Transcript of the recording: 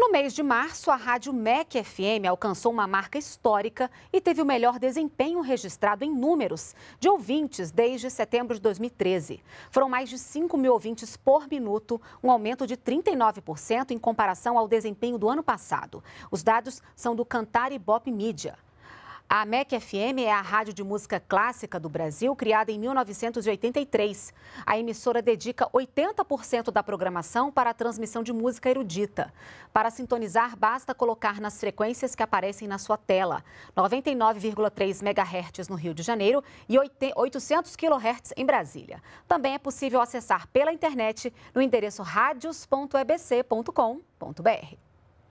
No mês de março, a rádio MEC FM alcançou uma marca histórica e teve o melhor desempenho registrado em números de ouvintes desde setembro de 2013. Foram mais de 5 mil ouvintes por minuto, um aumento de 39% em comparação ao desempenho do ano passado. Os dados são do Cantar Ibope Media. A MEC FM é a rádio de música clássica do Brasil, criada em 1983. A emissora dedica 80% da programação para a transmissão de música erudita. Para sintonizar, basta colocar nas frequências que aparecem na sua tela: 99,3 MHz no Rio de Janeiro e 800 kHz em Brasília. Também é possível acessar pela internet no endereço radios.ebc.com.br.